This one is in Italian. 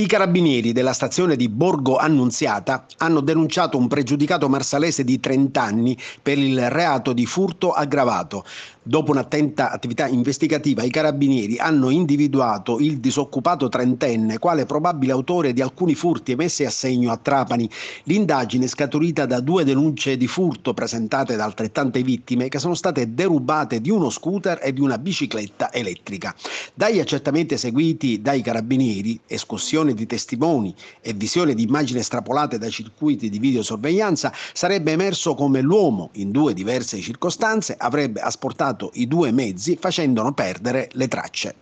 I carabinieri della stazione di Borgo Annunziata hanno denunciato un pregiudicato marsalese di 30 anni per il reato di furto aggravato. Dopo un'attenta attività investigativa, i carabinieri hanno individuato il disoccupato trentenne quale probabile autore di alcuni furti emessi a segno a Trapani. L'indagine è scaturita da due denunce di furto presentate da altrettante vittime che sono state derubate di uno scooter e di una bicicletta elettrica. Dagli accertamenti eseguiti dai carabinieri, escursioni manipolazione di testimoni e visione di immagini estrapolate da circuiti di videosorveglianza, sarebbe emerso come l'uomo, in due diverse circostanze, avrebbe asportato i due mezzi facendone perdere le tracce.